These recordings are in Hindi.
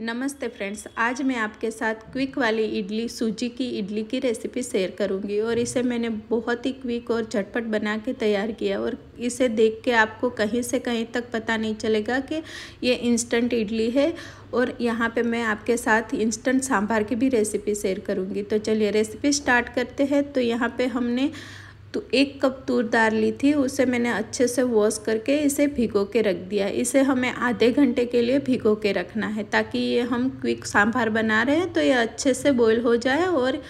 नमस्ते फ्रेंड्स आज मैं आपके साथ क्विक वाली इडली सूजी की इडली की रेसिपी शेयर करूंगी और इसे मैंने बहुत ही क्विक और झटपट बना के तैयार किया और इसे देख के आपको कहीं से कहीं तक पता नहीं चलेगा कि ये इंस्टेंट इडली है और यहाँ पे मैं आपके साथ इंस्टेंट सांभर की भी रेसिपी शेयर करूँगी तो चलिए रेसिपी स्टार्ट करते हैं तो यहाँ पर हमने तो एक कप तूर दाल ली थी उसे मैंने अच्छे से वॉश करके इसे भिगो के रख दिया इसे हमें आधे घंटे के लिए भिगो के रखना है ताकि ये हम क्विक सांभर बना रहे हैं तो ये अच्छे से बॉयल हो जाए और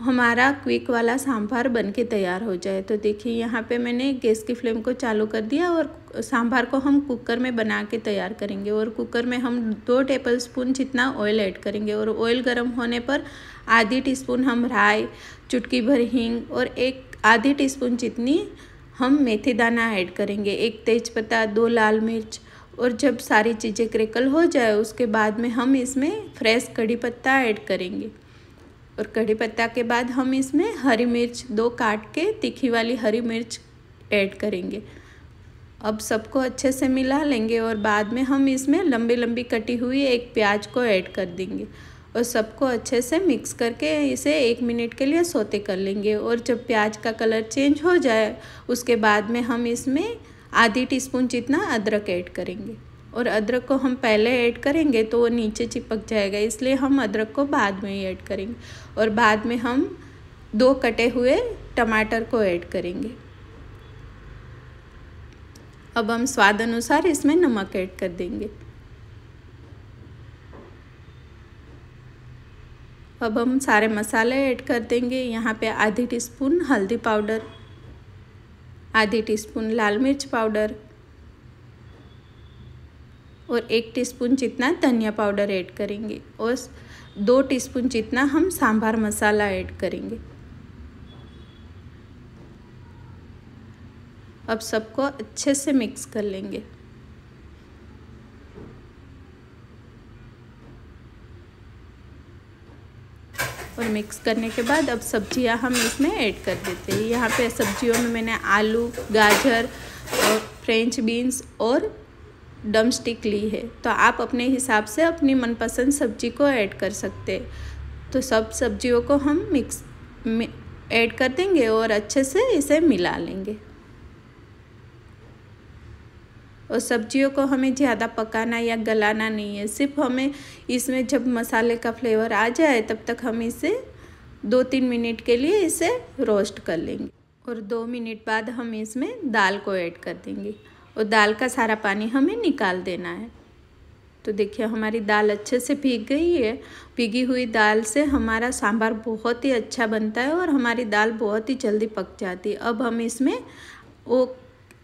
हमारा क्विक वाला सांभर बन के तैयार हो जाए तो देखिए यहाँ पे मैंने गैस की फ्लेम को चालू कर दिया और सांभर को हम कुकर में बना के तैयार करेंगे और कुकर में हम दो टेबल स्पून जितना ऑयल ऐड करेंगे और ऑयल गर्म होने पर आधी टीस्पून हम राई चुटकी भर हींग और एक आधी टीस्पून जितनी हम मेथी दाना ऐड करेंगे एक तेज़पत्ता दो लाल मिर्च और जब सारी चीज़ें क्रेकल हो जाए उसके बाद में हम इसमें फ्रेश कड़ी पत्ता ऐड करेंगे और कड़ी पत्ता के बाद हम इसमें हरी मिर्च दो काट के तीखी वाली हरी मिर्च ऐड करेंगे अब सबको अच्छे से मिला लेंगे और बाद में हम इसमें लंबी लंबी कटी हुई एक प्याज को ऐड कर देंगे और सबको अच्छे से मिक्स करके इसे एक मिनट के लिए सोते कर लेंगे और जब प्याज का कलर चेंज हो जाए उसके बाद में हम इसमें आधी टीस्पून जितना अदरक ऐड करेंगे और अदरक को हम पहले ऐड करेंगे तो वो नीचे चिपक जाएगा इसलिए हम अदरक को बाद में ही ऐड करेंगे और बाद में हम दो कटे हुए टमाटर को ऐड करेंगे अब हम स्वाद अनुसार इसमें नमक ऐड कर देंगे अब हम सारे मसाले ऐड कर देंगे यहाँ पे आधी टीस्पून हल्दी पाउडर आधी टीस्पून लाल मिर्च पाउडर और एक टीस्पून जितना धनिया पाउडर ऐड करेंगे और दो टीस्पून जितना हम सांभर मसाला ऐड करेंगे अब सबको अच्छे से मिक्स कर लेंगे और मिक्स करने के बाद अब सब्जियां हम इसमें ऐड कर देते हैं यहाँ पे सब्जियों में मैंने आलू गाजर और फ्रेंच बीन्स और डम स्टिक ली है तो आप अपने हिसाब से अपनी मनपसंद सब्जी को ऐड कर सकते तो सब सब्जियों को हम मिक्स ऐड कर देंगे और अच्छे से इसे मिला लेंगे और सब्जियों को हमें ज़्यादा पकाना या गलाना नहीं है सिर्फ हमें इसमें जब मसाले का फ्लेवर आ जाए तब तक हम इसे दो तीन मिनट के लिए इसे रोस्ट कर लेंगे और दो मिनट बाद हम इसमें दाल को ऐड कर देंगे और दाल का सारा पानी हमें निकाल देना है तो देखिए हमारी दाल अच्छे से भीग गई है भीगी हुई दाल से हमारा सांभर बहुत ही अच्छा बनता है और हमारी दाल बहुत ही जल्दी पक जाती है अब हम इसमें वो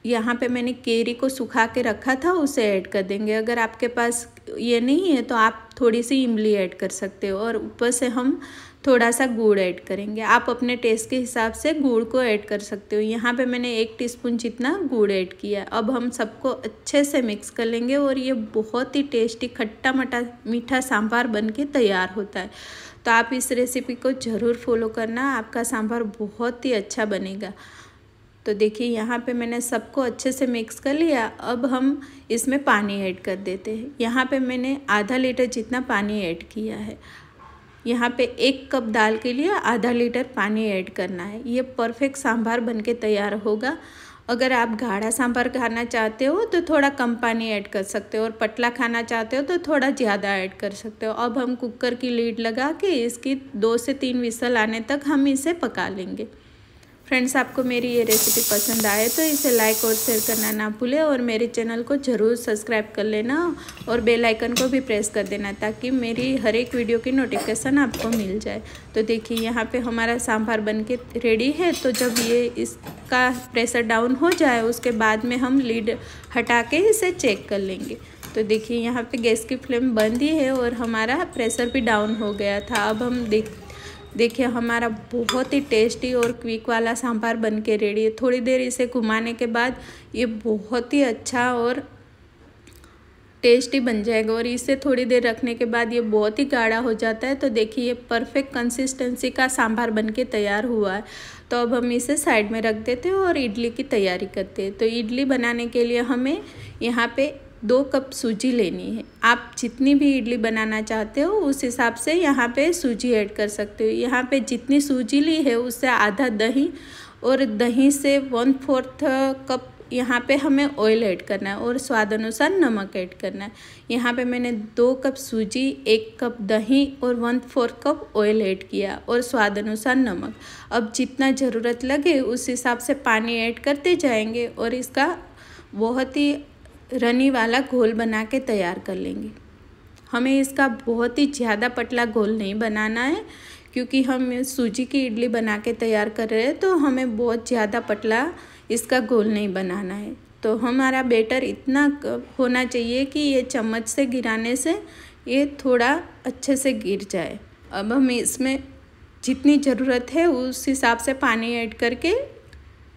यहाँ पे मैंने केरी को सुखा के रखा था उसे ऐड कर देंगे अगर आपके पास ये नहीं है तो आप थोड़ी सी इमली ऐड कर सकते हो और ऊपर से हम थोड़ा सा गुड़ ऐड करेंगे आप अपने टेस्ट के हिसाब से गुड़ को ऐड कर सकते हो यहाँ पे मैंने एक टीस्पून जितना गुड़ ऐड किया अब हम सबको अच्छे से मिक्स कर लेंगे और ये बहुत ही टेस्टी खट्टा मटा मीठा सांभार बन के तैयार होता है तो आप इस रेसिपी को ज़रूर फॉलो करना आपका सांभार बहुत ही अच्छा बनेगा तो देखिए यहाँ पे मैंने सबको अच्छे से मिक्स कर लिया अब हम इसमें पानी ऐड कर देते हैं यहाँ पे मैंने आधा लीटर जितना पानी ऐड किया है यहाँ पे एक कप दाल के लिए आधा लीटर पानी ऐड करना है ये परफेक्ट सांभर बनके तैयार होगा अगर आप गाढ़ा सांभर खाना चाहते हो तो थोड़ा कम पानी ऐड कर सकते हो और पतला खाना चाहते हो तो थोड़ा ज़्यादा ऐड कर सकते हो अब हम कुकर की लीड लगा के इसकी दो से तीन विसल आने तक हम इसे पका लेंगे फ्रेंड्स आपको मेरी ये रेसिपी पसंद आए तो इसे लाइक और शेयर करना ना भूलें और मेरे चैनल को ज़रूर सब्सक्राइब कर लेना और बेल आइकन को भी प्रेस कर देना ताकि मेरी हर एक वीडियो की नोटिफिकेशन आपको मिल जाए तो देखिए यहाँ पे हमारा सांभर बन के रेडी है तो जब ये इसका प्रेशर डाउन हो जाए उसके बाद में हम लीड हटा के इसे चेक कर लेंगे तो देखिए यहाँ पे गैस की फ्लेम बंद ही है और हमारा प्रेशर भी डाउन हो गया था अब हम देख देखिए हमारा बहुत ही टेस्टी और क्विक वाला सांभार बन के रेडी है थोड़ी देर इसे घुमाने के बाद ये बहुत ही अच्छा और टेस्टी बन जाएगा और इसे थोड़ी देर रखने के बाद ये बहुत ही गाढ़ा हो जाता है तो देखिए ये परफेक्ट कंसिस्टेंसी का सांभार बन के तैयार हुआ है तो अब हम इसे साइड में रख देते हैं और इडली की तैयारी करते हैं तो इडली बनाने के लिए हमें यहाँ पे दो कप सूजी लेनी है आप जितनी भी इडली बनाना चाहते हो उस हिसाब से यहाँ पे सूजी ऐड कर सकते हो यहाँ पे जितनी सूजी ली है उससे आधा दही और दही से वन फोर्थ कप यहाँ पे हमें ऑयल ऐड करना है और स्वाद अनुसार नमक ऐड करना है यहाँ पे मैंने दो कप सूजी एक कप दही और one fourth cup oil add किया और स्वाद अनुसार नमक अब जितना ज़रूरत लगे उस हिसाब से पानी ऐड करते जाएंगे और इसका बहुत ही रनी वाला घोल बना के तैयार कर लेंगे हमें इसका बहुत ही ज़्यादा पतला घोल नहीं बनाना है क्योंकि हम सूजी की इडली बना के तैयार कर रहे हैं तो हमें बहुत ज़्यादा पतला इसका घोल नहीं बनाना है तो हमारा बेटर इतना होना चाहिए कि ये चम्मच से गिराने से ये थोड़ा अच्छे से गिर जाए अब हम इसमें जितनी ज़रूरत है उस हिसाब से पानी ऐड करके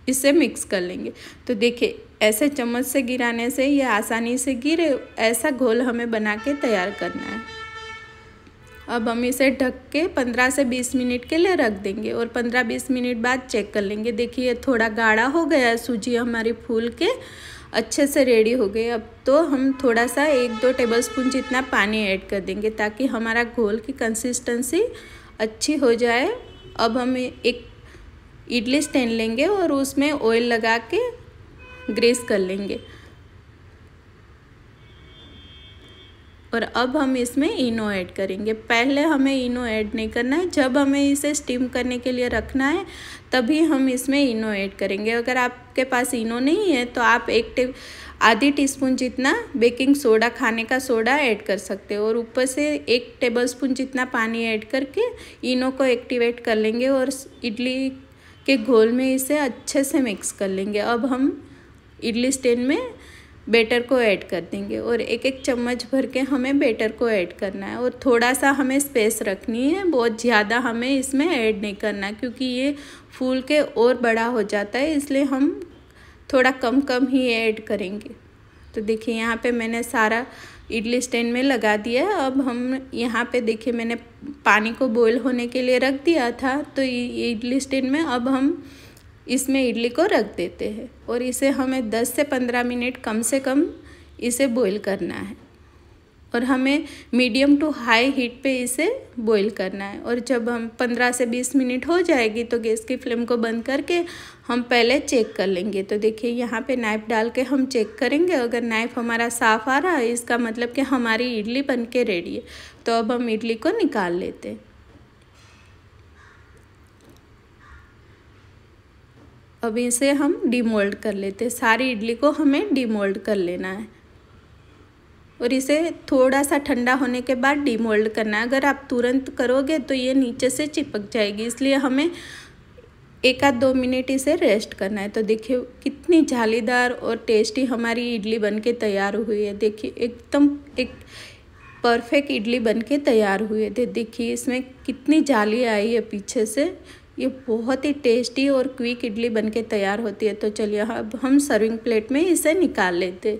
इसे मिक्स कर लेंगे तो देखिए ऐसे चम्मच से गिराने से ये आसानी से गिरे ऐसा घोल हमें बना के तैयार करना है अब हम इसे ढक के 15 से 20 मिनट के लिए रख देंगे और 15-20 मिनट बाद चेक कर लेंगे देखिए थोड़ा गाढ़ा हो गया है सूजी हमारी फूल के अच्छे से रेडी हो गए अब तो हम थोड़ा सा एक दो टेबलस्पून जितना पानी ऐड कर देंगे ताकि हमारा घोल की कंसिस्टेंसी अच्छी हो जाए अब हम एक इडली स्टैंड लेंगे और उसमें ऑयल लगा के ग्रेस कर लेंगे और अब हम इसमें इनो ऐड करेंगे पहले हमें इनो ऐड नहीं करना है जब हमें इसे स्टीम करने के लिए रखना है तभी हम इसमें इनो ऐड करेंगे अगर आपके पास इनो नहीं है तो आप एक टे आधी टीस्पून जितना बेकिंग सोडा खाने का सोडा ऐड कर सकते हो और ऊपर से एक टेबलस्पून जितना पानी ऐड करके इनो को एक्टिवेट कर लेंगे और इडली के घोल में इसे अच्छे से मिक्स कर लेंगे अब हम इडली स्टेन में बेटर को ऐड कर देंगे और एक एक चम्मच भर के हमें बेटर को ऐड करना है और थोड़ा सा हमें स्पेस रखनी है बहुत ज़्यादा हमें इसमें ऐड नहीं करना क्योंकि ये फूल के और बड़ा हो जाता है इसलिए हम थोड़ा कम कम ही ऐड करेंगे तो देखिए यहाँ पे मैंने सारा इडली स्टैंड में लगा दिया अब हम यहाँ पे देखिए मैंने पानी को बॉयल होने के लिए रख दिया था तो ये इडली स्टैंड में अब हम इसमें इडली को रख देते हैं और इसे हमें 10 से 15 मिनट कम से कम इसे बॉईल करना है और हमें मीडियम टू हाई हीट पे इसे बॉईल करना है और जब हम 15 से 20 मिनट हो जाएगी तो गैस की फ्लेम को बंद करके हम पहले चेक कर लेंगे तो देखिए यहाँ पे नाइफ़ डाल के हम चेक करेंगे अगर नाइफ़ हमारा साफ़ आ रहा है इसका मतलब कि हमारी इडली बन के रेडी है तो अब हम इडली को निकाल लेते हैं अब इसे हम डीमोल्ड कर लेते सारी इडली को हमें डीमोल्ड कर लेना है और इसे थोड़ा सा ठंडा होने के बाद डीमोल्ड करना है अगर आप तुरंत करोगे तो ये नीचे से चिपक जाएगी इसलिए हमें एक आध दो मिनट इसे रेस्ट करना है तो देखिए कितनी जालीदार और टेस्टी हमारी इडली बनके तैयार हुई है देखिए एकदम एक परफेक्ट इडली बनके तैयार हुए थे देखिए इसमें कितनी जाली आई है पीछे से ये बहुत ही टेस्टी और क्विक इडली बनके तैयार होती है तो चलिए अब हम सर्विंग प्लेट में इसे निकाल लेते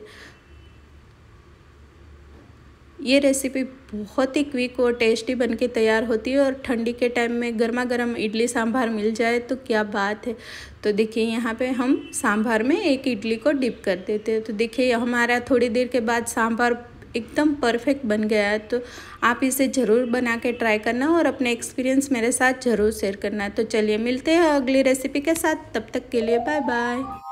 ये रेसिपी बहुत ही क्विक और टेस्टी बनके तैयार होती है और ठंडी के टाइम में गर्मा गर्म इडली सांभर मिल जाए तो क्या बात है तो देखिए यहाँ पे हम सांभर में एक इडली को डिप कर देते हैं तो देखिए हमारा थोड़ी देर के बाद सांभर एकदम परफेक्ट बन गया है तो आप इसे ज़रूर बना के ट्राई करना और अपने एक्सपीरियंस मेरे साथ ज़रूर शेयर करना तो चलिए मिलते हैं अगली रेसिपी के साथ तब तक के लिए बाय बाय